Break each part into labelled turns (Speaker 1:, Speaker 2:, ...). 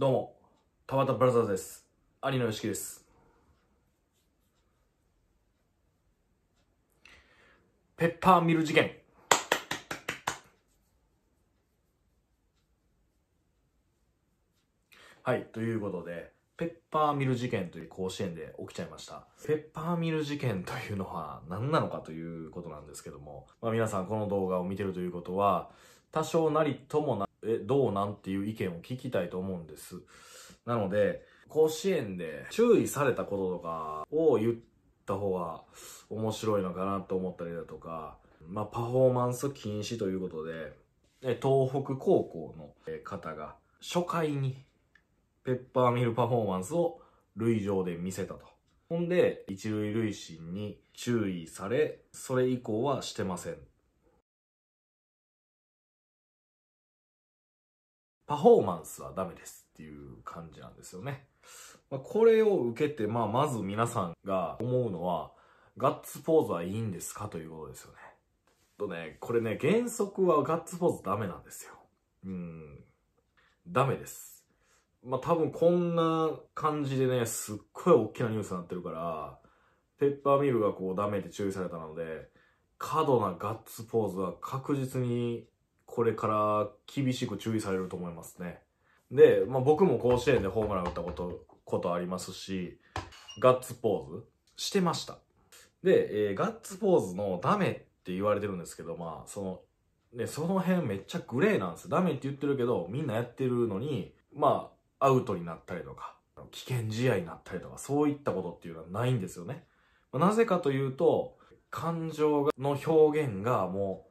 Speaker 1: どうも、田畑ブラザーズです。有野良樹です。ペッパーミル事件。はい、ということで、ペッパーミル事件という甲子園で起きちゃいました。ペッパーミル事件というのは何なのかということなんですけども、まあ皆さんこの動画を見てるということは、多少なりともなえ、どうなんっていう意見を聞きたいと思うんです。なので、甲子園で注意されたこととかを言った方が面白いのかなと思ったりだとか、まあ、パフォーマンス禁止ということで、東北高校の方が初回にペッパーミルパフォーマンスを塁上で見せたと。ほんで、一塁塁審に注意され、それ以降はしてませんパフォーマンスはダメですっていう感じなんですよね。まあ、これを受けて、まあ、まず皆さんが思うのは、ガッツポーズはいいんですかということですよね。とね、これね、原則はガッツポーズダメなんですよ。うん。ダメです。まあ、多分こんな感じでね、すっごい大きなニュースになってるから、ペッパーミルがこうダメって注意されたので、過度なガッツポーズは確実にこれから厳しく注意されると思いますね。で、まあ、僕も甲子園でホームラン打ったこと、ことありますし、ガッツポーズしてました。で、えー、ガッツポーズのダメって言われてるんですけど、まあ、その、ね、その辺めっちゃグレーなんですダメって言ってるけど、みんなやってるのに、まあ、アウトになったりとか、危険試合になったりとか、そういったことっていうのはないんですよね。まあ、なぜかというと、感情の表現がも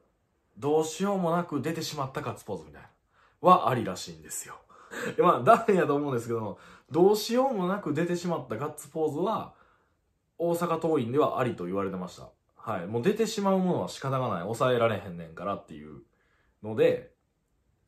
Speaker 1: どうしようもなく出てしまったガッツポーズみたいな、はありらしいんですよ。まあ、ダメやと思うんですけども、どうしようもなく出てしまったガッツポーズは、大阪桐蔭ではありと言われてました。はい。もう出てしまうものは仕方がない。抑えられへんねんからっていうので、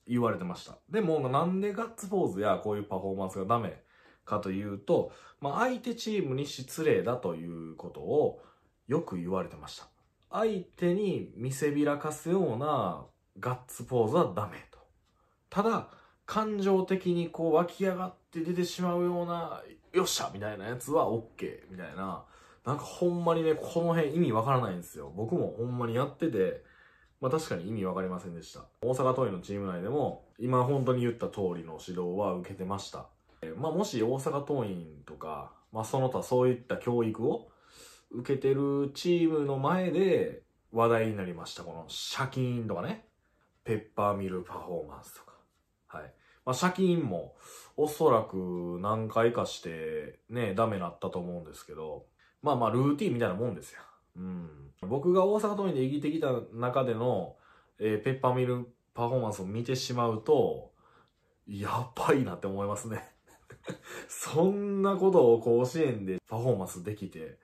Speaker 1: 言われてました。でも、なんでガッツポーズやこういうパフォーマンスがダメかというと、まあ、相手チームに失礼だということをよく言われてました。相手に見せびらかすようなガッツポーズはダメと。ただ、感情的にこう湧き上がって出てしまうような、よっしゃみたいなやつは OK みたいな。なんかほんまにね、この辺意味わからないんですよ。僕もほんまにやってて、まあ確かに意味わかりませんでした。大阪桐蔭のチーム内でも、今本当に言った通りの指導は受けてました。えまあもし大阪桐蔭とか、まあその他そういった教育を受けてるチームの前で話題になりました。このシャキーンとかね。ペッパーミルパフォーマンスとか。はい。まあ、シャキーンもおそらく何回かしてね、ダメだったと思うんですけど、まあまあルーティンみたいなもんですよ。うん。僕が大阪桐蔭で生きてきた中での、えー、ペッパーミルパフォーマンスを見てしまうと、やばいなって思いますね そんなことを甲子園でパフォーマンスできて、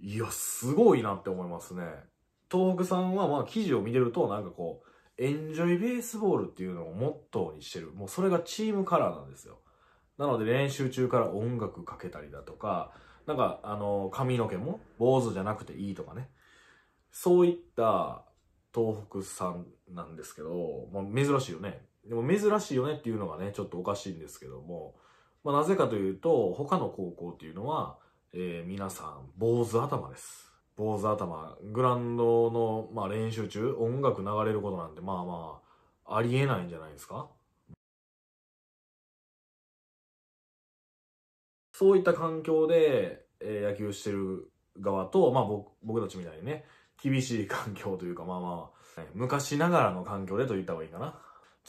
Speaker 1: いや、すごいなって思いますね。東北さんはまあ記事を見てるとなんかこう、エンジョイベースボールっていうのをモットーにしてる。もうそれがチームカラーなんですよ。なので練習中から音楽かけたりだとか、なんかあの、髪の毛も坊主じゃなくていいとかね。そういった東北さんなんですけど、まあ、珍しいよね。でも珍しいよねっていうのがね、ちょっとおかしいんですけども、まあ、なぜかというと、他の高校っていうのは、えー、皆さん、坊主頭です。坊主頭。グラウンドの、まあ、練習中、音楽流れることなんて、まあまあ、ありえないんじゃないですかそういった環境で、えー、野球してる側と、まあ僕、僕たちみたいにね、厳しい環境というか、まあまあ、昔ながらの環境でと言った方がいいかな。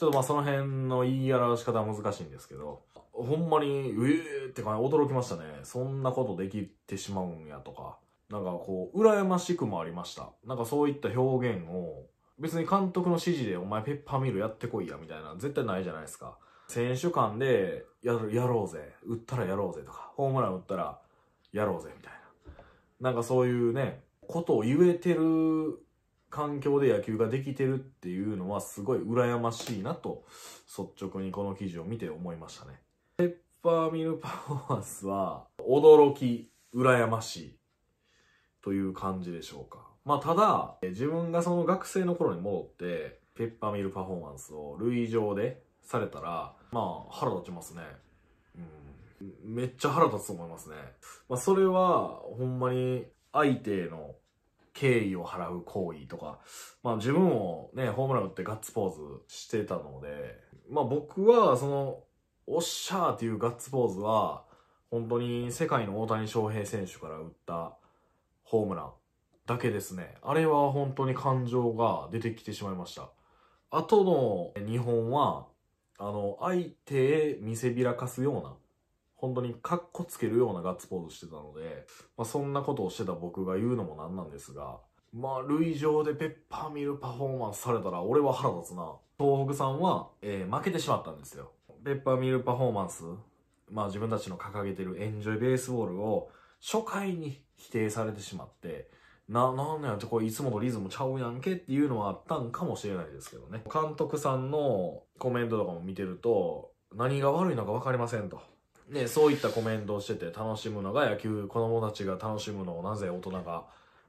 Speaker 1: ちょっとまあその辺の言い表し方は難しいんですけど、ほんまに、うえーって感じ、驚きましたね。そんなことできてしまうんやとか、なんかこう、羨ましくもありました。なんかそういった表現を、別に監督の指示でお前ペッパーミルやってこいやみたいな、絶対ないじゃないですか。選手間でややろうぜ、打ったらやろうぜとか、ホームラン打ったらやろうぜみたいな。なんかそういうね、ことを言えてる環境で野球ができてるっていうのはすごい羨ましいなと率直にこの記事を見て思いましたね。ペッパーミルパフォーマンスは驚き、羨ましいという感じでしょうか。まあただ、自分がその学生の頃に戻って、ペッパーミルパフォーマンスを類上でされたら、まあ腹立ちますね。うん。めっちゃ腹立つと思いますね。まあそれは、ほんまに相手の敬意を払う行為とか、まあ自分もね、ホームラン打ってガッツポーズしてたので、まあ僕はその、おっしゃーっていうガッツポーズは、本当に世界の大谷翔平選手から打ったホームランだけですね。あれは本当に感情が出てきてしまいました。あとの日本は、あの、相手へ見せびらかすような本当にカッコつけるようなガッツポーズしてたので、まあ、そんなことをしてた僕が言うのもなんなんですが、まあ、類上でペッパーミルパフォーマンスされたら俺は腹立つな。東北さんは、えー、負けてしまったんですよ。ペッパーミルパフォーマンス、まあ自分たちの掲げてるエンジョイベースボールを初回に否定されてしまって、な、なんんやってこれいつものリズムちゃうやんけっていうのはあったんかもしれないですけどね。監督さんのコメントとかも見てると、何が悪いのかわかりませんと。ね、そういったコメントをしてて楽しむのが野球、子供たちが楽しむのをなぜ大人が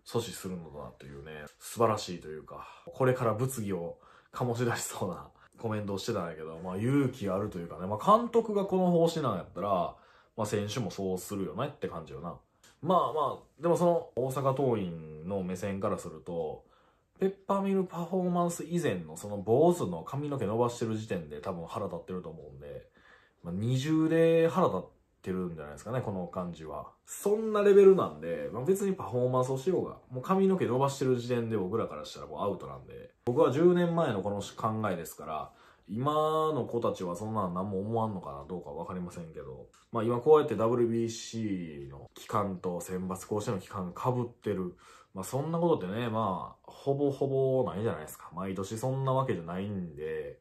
Speaker 1: 阻止するのだというね、素晴らしいというか、これから物議を醸し出しそうな コメントをしてたんやけど、まあ勇気あるというかね、まあ監督がこの方針なんやったら、まあ選手もそうするよねって感じよな。まあまあ、でもその大阪桐蔭の目線からすると、ペッパーミルパフォーマンス以前のその坊主の髪の毛伸ばしてる時点で多分腹立ってると思うんで、まあ、二重で腹立ってるんじゃないですかね、この感じは。そんなレベルなんで、まあ、別にパフォーマンスをしようが、もう髪の毛伸ばしてる時点で僕らからしたらもうアウトなんで、僕は10年前のこの考えですから、今の子たちはそんなの何も思わんのかなどうかわかりませんけど、まあ今こうやって WBC の期間と選抜甲子園の期間被ってる、まあそんなことってね、まあほぼほぼないじゃないですか。毎年そんなわけじゃないんで、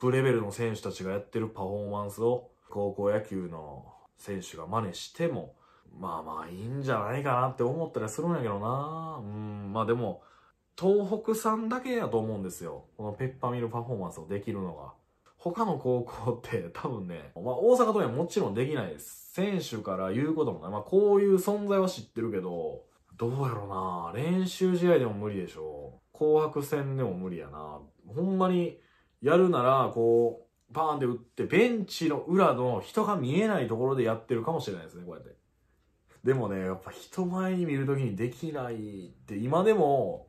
Speaker 1: プレベルの選手たちがやってるパフォーマンスを高校野球の選手が真似しても、まあまあいいんじゃないかなって思ったりするんやけどな。うん、まあでも、東北さんだけやと思うんですよ。このペッパーミルパフォーマンスをできるのが。他の高校って 多分ね、まあ大阪桐蔭はもちろんできないです。選手から言うこともない。まあこういう存在は知ってるけど、どうやろな練習試合でも無理でしょ紅白戦でも無理やなほんまにやるなら、こう、パーンって打って、ベンチの裏の人が見えないところでやってるかもしれないですね、こうやって。でもね、やっぱ人前に見るときにできないって今でも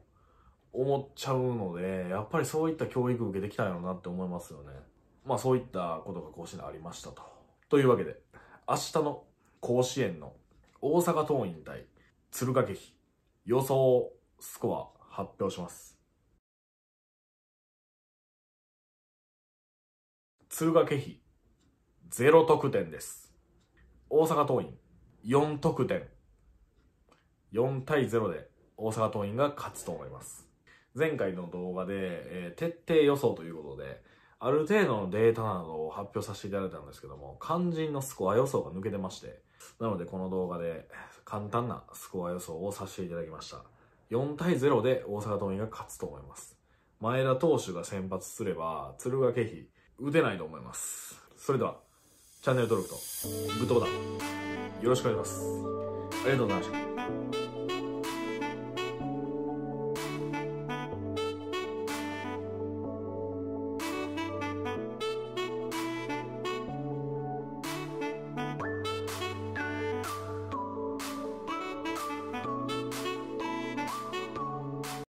Speaker 1: 思っちゃうので、やっぱりそういった教育を受けてきたんやろうなって思いますよね。まあそういったことが甲子園ありましたと。というわけで、明日の甲子園の大阪桐蔭対敦賀気比予想スコア発表します。賀気比0得点です。大阪桐蔭4得点。4対0で大阪桐蔭が勝つと思います。前回の動画で、えー、徹底予想ということで、ある程度のデータなどを発表させていただいたんですけども、肝心のスコア予想が抜けてまして、なのでこの動画で簡単なスコア予想をさせていただきました。4対0で大阪桐蔭が勝つと思います。前田投手が先発すれば、敦賀気比、打てないと思います。それでは、チャンネル登録と、グッドボタン、よろしくお願いします。ありがとうございました。